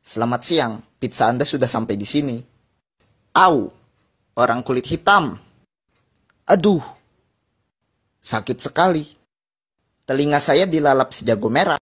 Selamat siang, pizza Anda sudah sampai di sini. Au, orang kulit hitam. Aduh, sakit sekali. Telinga saya dilalap sejago merah.